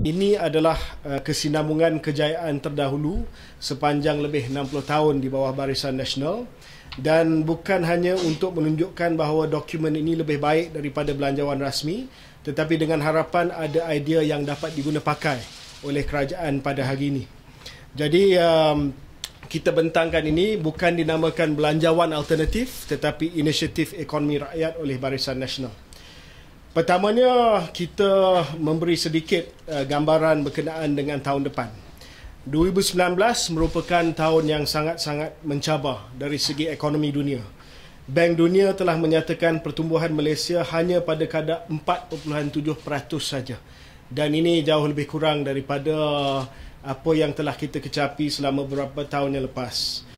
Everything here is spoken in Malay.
Ini adalah uh, kesinambungan kejayaan terdahulu sepanjang lebih 60 tahun di bawah Barisan Nasional dan bukan hanya untuk menunjukkan bahawa dokumen ini lebih baik daripada belanjawan rasmi tetapi dengan harapan ada idea yang dapat diguna pakai oleh kerajaan pada hari ini. Jadi um, kita bentangkan ini bukan dinamakan belanjawan alternatif tetapi inisiatif ekonomi rakyat oleh Barisan Nasional. Pertamanya kita memberi sedikit uh, gambaran berkenaan dengan tahun depan. 2019 merupakan tahun yang sangat-sangat mencabar dari segi ekonomi dunia. Bank Dunia telah menyatakan pertumbuhan Malaysia hanya pada kadar 4.7% saja. Dan ini jauh lebih kurang daripada apa yang telah kita kecapi selama beberapa tahun yang lepas.